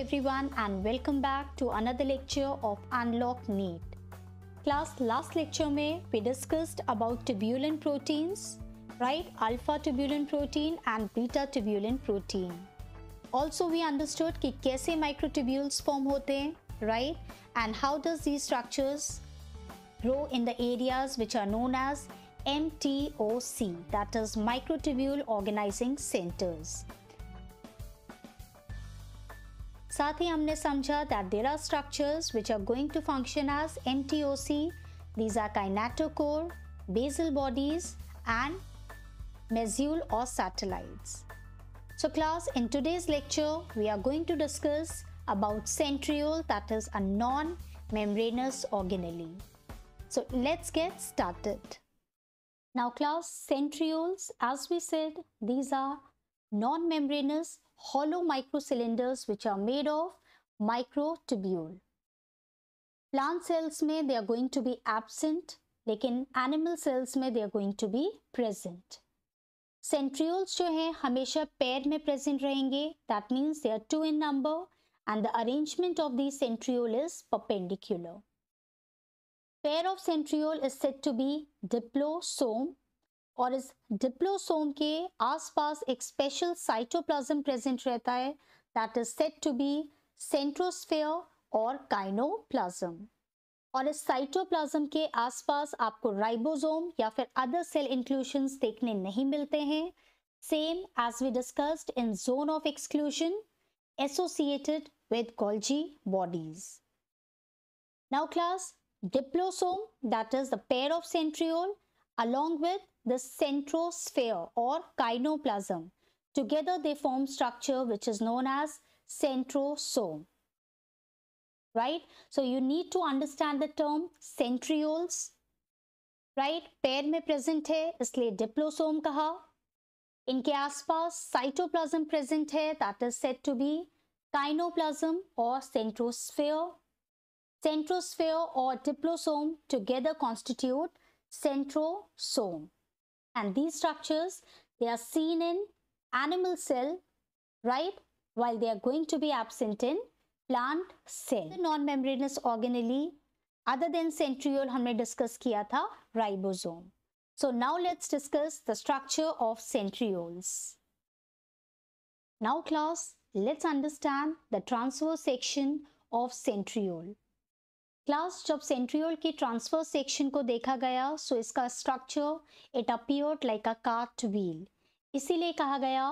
everyone and welcome back to another lecture of Unlock Need. Class last lecture may we discussed about tubulin proteins, right? Alpha tubulin protein and beta tubulin protein. Also we understood कि कैसे microtubules form होते right? And how does these structures grow in the areas which are known as MTOC, that is microtubule organizing centers. साथ ही हमने समझा that there are structures which are going to function as an T O C basal bodies and mesule or satellites. So class, in today's lecture, we are going to discuss about centriole that is a non-membranous organelle. So let's get started. Now class, centrioles, as we said, these are non-membranous hollow microcylinders which are made of microtubule. Plant cells may they are going to be absent in animal cells may they are going to be present. Centrioles जो हैं हमेशा pair may present रहेंगे that means they are two in number and the arrangement of these centriole is perpendicular. Pair of centriole is said to be diplosome और इस डिप्लोसोम के आसपास एक special cytoplasm present रहता है that is said to be centrosphere और kinoplasm और इस साइटोप्लाज्म के आसपास आपको राइबोसोम या फिर अदर सेल इंक्लूशंस देखने नहीं मिलते हैं same as we discussed in zone of exclusion associated with Golgi bodies now class diplosome that is the pair of centriole along with the centrosphere or kinoplasm. Together they form structure which is known as centrosome. Right? So you need to understand the term centrioles. Right? pair me present hai, isliye diplosome kaha. In आसपास cytoplasm cytoplasm present hai, that is said to be kinoplasm or centrosphere. Centrosphere or diplosome together constitute centrosome. And these structures, they are seen in animal cell, right? While they are going to be absent in plant cell. The non-membranous organelle, other than centriole, we discuss ribosome. So now let's discuss the structure of centrioles. Now class, let's understand the transverse section of centriole. Last जब centriole की transverse section को देखा गया so तो इसका structure it appear like a cart wheel इसीलिए कहा गया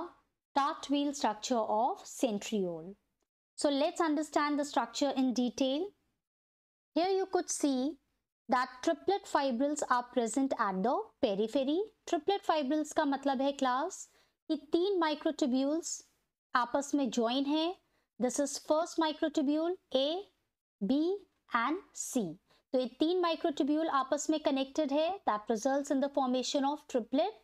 cart wheel structure of centriole so let's understand the structure in detail here you could see that triplet fibrils are present at the periphery triplet fibrils का मतलब है class कि तीन microtubules आपस में ज्वाइन है this is first microtubule A B and C तो ये तीन माइक्रोट्यूब्यूल आपस में कनेक्टेड है that result in the formation of triplet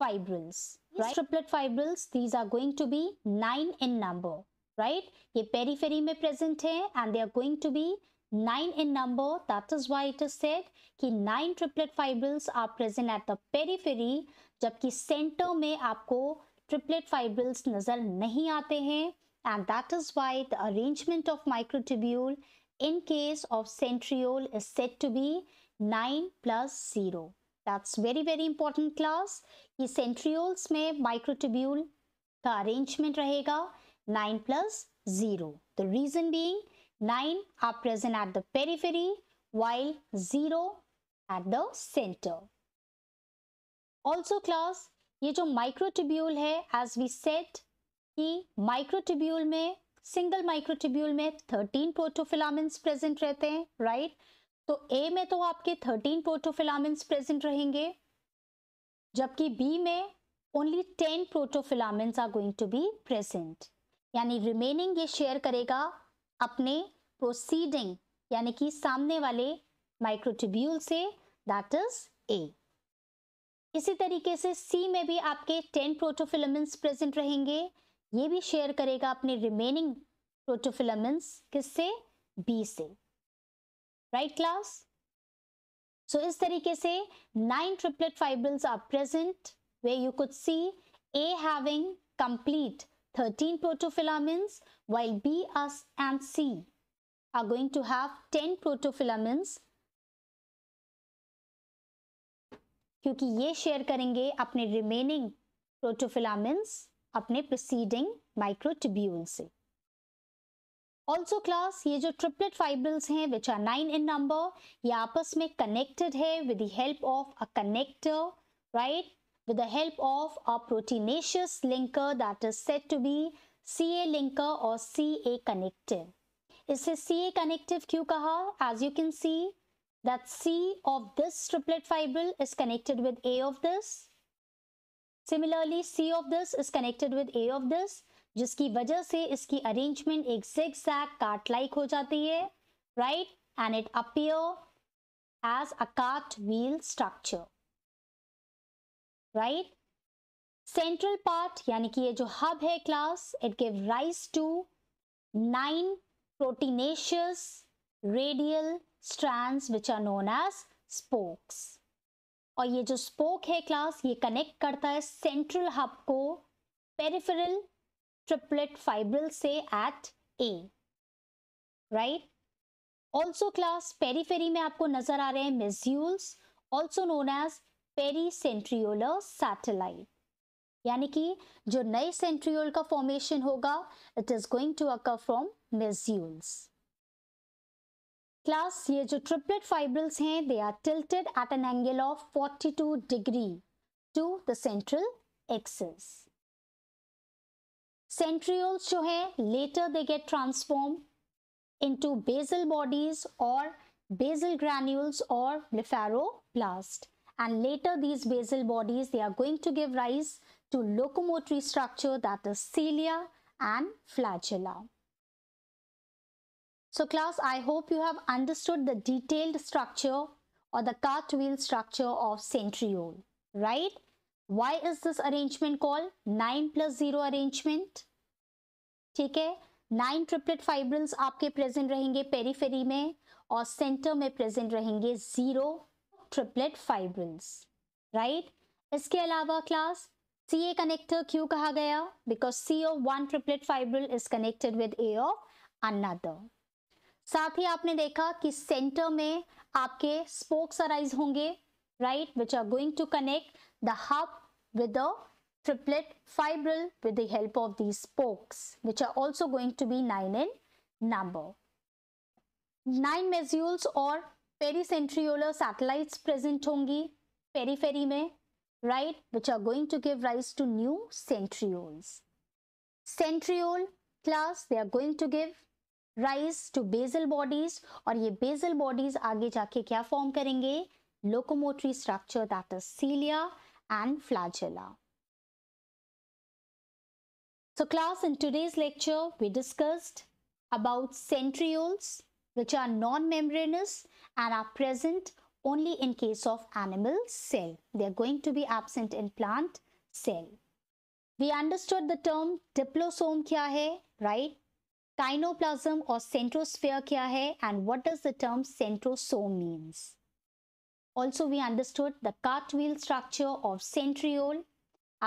fibrils right triplet fibrils these are going to be nine in number right ये periphery में present है and they are going to be nine in number that is why it is said कि nine triplet fibrils are present at the periphery जबकि centre में आपको triplet fibrils नजर नहीं आते हैं and that is why the arrangement of microtubule in case of centriole is said to be 9 plus 0. That's very very important class. ये centrioles mein microtubule ka arrangement rahega 9 plus 0. The reason being 9 are present at the periphery while 0 at the center. Also class ye jo microtubule hai as we said ki microtubule mein single microtubule में thirteen protofilaments present रहते हैं right right? तो ए में तो आपके thirteen protofilaments present रहेंगे जबकि B में only ten protofilaments are going to be present यानी रिमेनिंग ये शेयर करेगा अपने प्रोसीडिंग यानी कि सामने वाले microtubule say that is a इसी तरीके से सी में भी आपके टेन प्रोटोफिलामेंट्स प्रेजेंट रहेंगे ये भी शेयर करेगा अपने रिमेनिंग प्रोटोफिलामेंट्स किससे बी से राइट क्लास सो इस तरीके से nine triplet fibrils are present way you could see A having complete thirteen protofilaments while B us and C are going to have ten protofilaments क्योंकि ये शेयर करेंगे अपने रिमेनिंग प्रोटोफिलामेंट्स अपने प्रोसीडिंग माइक्रोटिब्यूल से ऑल्सो क्लास ये जो triplet fibrils हैं which are nine in number ये आपस में कनेक्टेड है with the help of a connector right with the help of a proteinaceous linker that is said to be C A linker और C ए connective इसे सी ए connective क्यों कहा as you can see that C of this triplet fibril is connected with A of this similarly C of this is connected with A of this जिसकी वजह से इसकी arrangement एक zig काट like हो जाती है right and it appear as a cart wheel structure right central part यानी कि ये जो हब है class it give rise to nine proteinaceous radial strands which are known as spokes और ये जो स्पोक है क्लास ये कनेक्ट करता है सेंट्रल हब को पेरिफेरल ट्रिपलेट फाइब्रिल से at A right also class periphery में आपको नजर आ रहे हैं massules also known as pericentriolar satellite यानी कि जो नए सेंट्रियोल का फॉर्मेशन होगा it is going to occur from massules class ये जो ट्रिपलेट फाइब्रल्स हैं they are tilted at an angle of 42 degree to the central axis centrioles जो है later they gate transform into basal bodies और basal granules or blepharoblast and later these basal bodies they are going to give rise to locomotory structure that is cilia and flagella So class, I hope you have understood the detailed structure or the cartwheel structure of centriole, right? Why is this arrangement called 9 plus 0 arrangement? Okay, 9 triplet fibrils aapke present rahenge periphery mein or center mein present rahenge 0 triplet fibrils, right? Iske alawa class, CA connector kyu kaha gaya? Because C of one triplet fibril is connected with A of another, साथ ही आपने देखा कि centre में आपके spokes arise होंगे right which are going to connect the hub with the triplet fibril with the help of the spokes which are also going to be nine in number nine massules और pericentriolar satellites present होंगी periphery में right which are going to give rise to new centrioles centriole plus they are going to give Rise to basal bodies, और ये basal bodies, आगे जाके क्या form करेंगे locomotory structure that is cilia and flagella So class, in today's lecture, we discussed about centrioles, which are non-membranous and are present only in case of animal cell. They are going to be absent in plant cell. We understood the term diplosome kya hai, right? Kinoplasm और centrosphere क्या है and what does the term centrosome means also we understood the cartwheel structure of centriole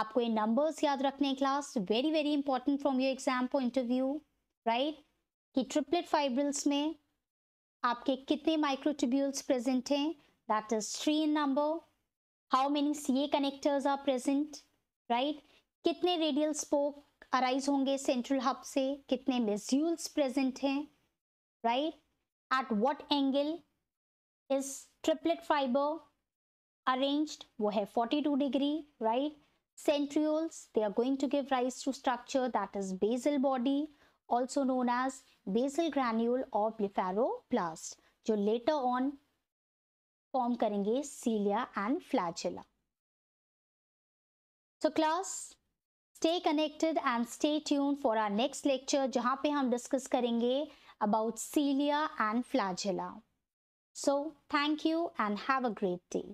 आपको ये numbers याद रखने class very very important from your exam point of view right कि triplet fibrils में आपके कितने माइक्रोट्यूब्यूल्स प्रेजेंट हैं that is three in number how many C A connectors are present right कितने रेडियल स्पोक अराइज होंगे central hub से कितने massules present हैं right at what angle is triplet fibre arranged वो है 42 degree right centrioles they are going to give rise to structure that is basal body also known as basal granule or blepharoplast जो later on form करेंगे cilia and flagella so class stay connected and stay tuned for our next lecture jahan pe hum discuss about cilia and flagella so thank you and have a great day